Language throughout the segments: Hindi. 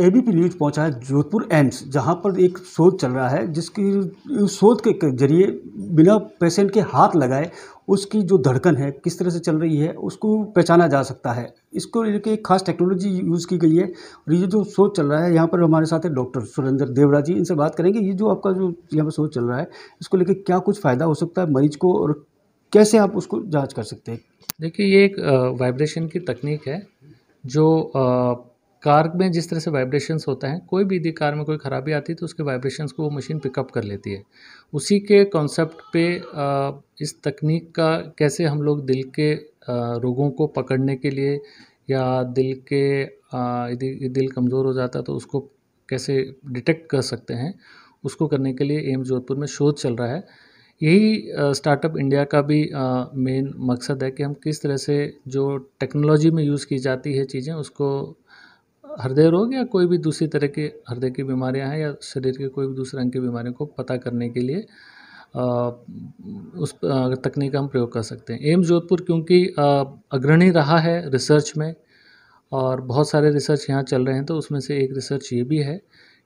एबीपी न्यूज़ पहुंचा है जोधपुर एम्स जहां पर एक शोध चल रहा है जिसकी शोध के जरिए बिना पेशेंट के हाथ लगाए उसकी जो धड़कन है किस तरह से चल रही है उसको पहचाना जा सकता है इसको लेके एक खास टेक्नोलॉजी यूज़ की गई है और ये जो शोध चल रहा है यहाँ पर हमारे साथ है डॉक्टर सुरेंद्र देवरा जी इनसे बात करेंगे ये जो आपका जो यहाँ पर शोध चल रहा है इसको लेकर क्या कुछ फ़ायदा हो सकता है मरीज को और कैसे आप उसको जाँच कर सकते हैं देखिए ये एक वाइब्रेशन की तकनीक है जो कार में जिस तरह से वाइब्रेशंस होता है कोई भी यदि कार में कोई ख़राबी आती है तो उसके वाइब्रेशंस को वो मशीन पिकअप कर लेती है उसी के कॉन्सेप्ट पे इस तकनीक का कैसे हम लोग दिल के रोगों को पकड़ने के लिए या दिल के यदि दिल कमज़ोर हो जाता है तो उसको कैसे डिटेक्ट कर सकते हैं उसको करने के लिए एम्स जोधपुर में शोध चल रहा है यही स्टार्टअप इंडिया का भी मेन मकसद है कि हम किस तरह से जो टेक्नोलॉजी में यूज़ की जाती है चीज़ें उसको हृदय रोग या कोई भी दूसरी तरह के हृदय की बीमारियां हैं या शरीर के कोई भी दूसरे अंग की बीमारियों को पता करने के लिए उस तकनीक का हम प्रयोग कर सकते हैं एम्स जोधपुर क्योंकि अग्रणी रहा है रिसर्च में और बहुत सारे रिसर्च यहाँ चल रहे हैं तो उसमें से एक रिसर्च ये भी है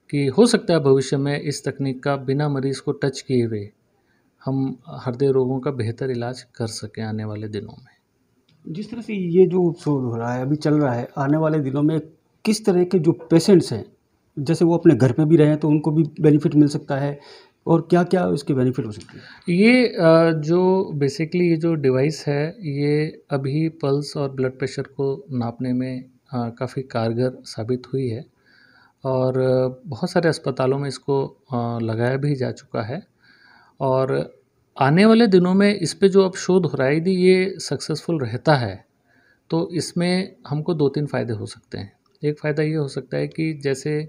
कि हो सकता है भविष्य में इस तकनीक का बिना मरीज़ को टच किए हुए हम हृदय रोगों का बेहतर इलाज कर सकें आने वाले दिनों में जिस तरह से ये जो शोध हो रहा है अभी चल रहा है आने वाले दिनों में किस तरह के जो पेशेंट्स हैं जैसे वो अपने घर पे भी रहें तो उनको भी बेनिफिट मिल सकता है और क्या क्या उसके बेनिफिट हो सकते हैं ये जो बेसिकली ये जो डिवाइस है ये अभी पल्स और ब्लड प्रेशर को नापने में काफ़ी कारगर साबित हुई है और बहुत सारे अस्पतालों में इसको लगाया भी जा चुका है और आने वाले दिनों में इस पर जो अब शोध हो रहा है यदि ये सक्सेसफुल रहता है तो इसमें हमको दो तीन फ़ायदे हो सकते हैं एक फ़ायदा ये हो सकता है कि जैसे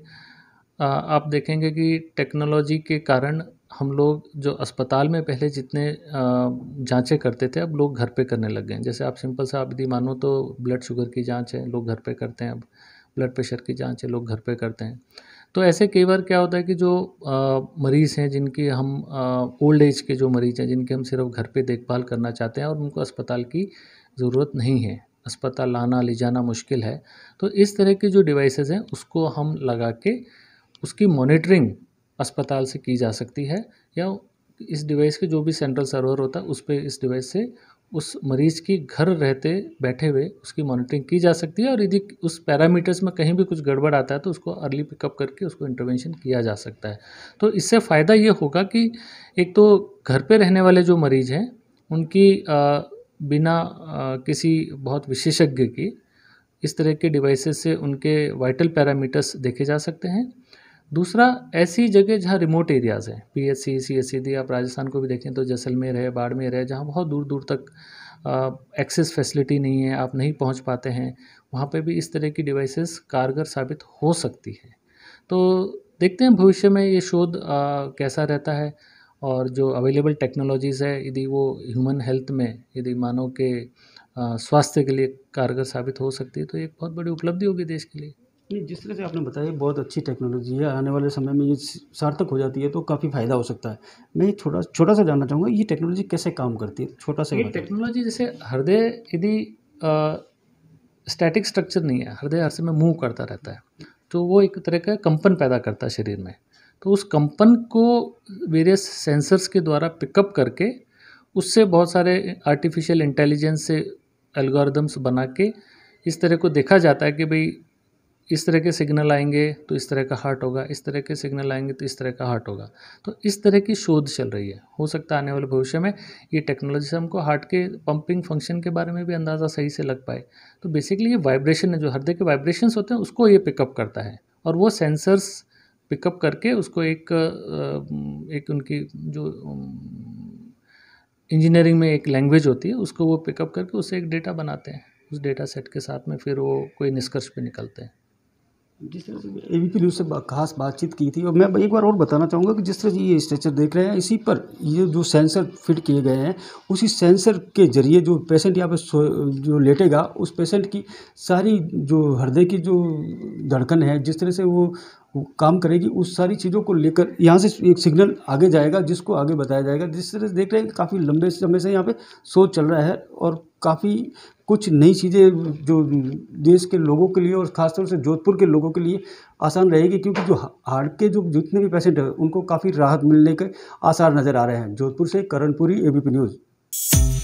आप देखेंगे कि टेक्नोलॉजी के कारण हम लोग जो अस्पताल में पहले जितने जांचें करते थे अब लोग घर पे करने लग गए हैं जैसे आप सिंपल सा आप यदि मानो तो ब्लड शुगर की जांच है लोग घर पे करते हैं अब ब्लड प्रेशर की जांच है लोग घर पे करते हैं तो ऐसे कई बार क्या होता है कि जो मरीज़ हैं जिनकी हम ओल्ड एज के जो मरीज़ हैं जिनके हम सिर्फ घर पर देखभाल करना चाहते हैं और उनको अस्पताल की ज़रूरत नहीं है अस्पताल लाना ले जाना मुश्किल है तो इस तरह के जो डिवाइसेस हैं उसको हम लगा के उसकी मॉनिटरिंग अस्पताल से की जा सकती है या इस डिवाइस के जो भी सेंट्रल सर्वर होता है उस पर इस डिवाइस से उस मरीज़ की घर रहते बैठे हुए उसकी मॉनिटरिंग की जा सकती है और यदि उस पैरामीटर्स में कहीं भी कुछ गड़बड़ आता है तो उसको अर्ली पिकअप करके उसको इंटरवेंशन किया जा सकता है तो इससे फ़ायदा ये होगा कि एक तो घर पे रहने वाले जो मरीज़ हैं उनकी आ, बिना किसी बहुत विशेषज्ञ के इस तरह के डिवाइसेस से उनके वाइटल पैरामीटर्स देखे जा सकते हैं दूसरा ऐसी जगह जहाँ रिमोट एरियाज़ हैं P H C C C आप राजस्थान को भी देखें तो जैसलमेर है बाड़मेर है जहाँ बहुत दूर दूर तक एक्सेस फैसिलिटी नहीं है आप नहीं पहुँच पाते हैं वहाँ पर भी इस तरह की डिवाइसेस कारगर साबित हो सकती है तो देखते हैं भविष्य में ये शोध आ, कैसा रहता है और जो अवेलेबल टेक्नोलॉजीज़ है यदि वो ह्यूमन हेल्थ में यदि मानव के स्वास्थ्य के लिए कारगर साबित हो सकती है तो एक बहुत बड़ी उपलब्धि होगी देश के लिए नहीं जिस तरह से आपने बताया बहुत अच्छी टेक्नोलॉजी है आने वाले समय में ये सार्थक हो जाती है तो काफ़ी फायदा हो सकता है मैं छोटा छोटा सा जानना चाहूँगा ये टेक्नोलॉजी कैसे काम करती है छोटा सा ये टेक्नोलॉजी जैसे हृदय यदि स्टैटिक स्ट्रक्चर नहीं है हृदय हर समय मूव करता रहता है तो वो एक तरह का कंपन पैदा करता है शरीर में तो उस कंपन को वेरियस सेंसर्स के द्वारा पिकअप करके उससे बहुत सारे आर्टिफिशियल इंटेलिजेंस से एल्गोरिदम्स बना के इस तरह को देखा जाता है कि भाई इस तरह के सिग्नल आएंगे तो इस तरह का हार्ट होगा इस तरह के सिग्नल आएंगे तो इस तरह का हार्ट होगा तो इस तरह की शोध चल रही है हो सकता है आने वाले भविष्य में ये टेक्नोलॉजी से हमको हार्ट के पंपिंग फंक्शन के बारे में भी अंदाज़ा सही से लग पाए तो बेसिकली ये वाइब्रेशन है जो हृदय के वाइब्रेशंस होते हैं उसको ये पिकअप करता है और वो सेंसर्स पिकअप करके उसको एक एक उनकी जो इंजीनियरिंग में एक लैंग्वेज होती है उसको वो पिकअप करके उसे एक डेटा बनाते हैं उस डेटा सेट के साथ में फिर वो कोई निष्कर्ष पे निकलते हैं जिस तरह से ए बी पी न्यूज़ से खास बातचीत की थी और मैं एक बार और बताना चाहूँगा कि जिस तरह से ये स्ट्रेचर देख रहे हैं इसी पर ये जो सेंसर फिट किए गए हैं उसी सेंसर के जरिए जो पेशेंट यहाँ पर जो लेटेगा उस पेशेंट की सारी जो हृदय की जो धड़कन है जिस तरह से वो काम करेगी उस सारी चीज़ों को लेकर यहाँ से एक सिग्नल आगे जाएगा जिसको आगे बताया जाएगा जिस तरह से देख रहे हैं काफ़ी लंबे समय से यहाँ पे शोध चल रहा है और काफ़ी कुछ नई चीज़ें जो देश के लोगों के लिए और ख़ासतौर से जोधपुर के लोगों के लिए आसान रहेगी क्योंकि जो हार्ट के जो जितने भी पेशेंट हैं उनको काफ़ी राहत मिलने के आसार नज़र आ रहे हैं जोधपुर से Karanpuri A B P news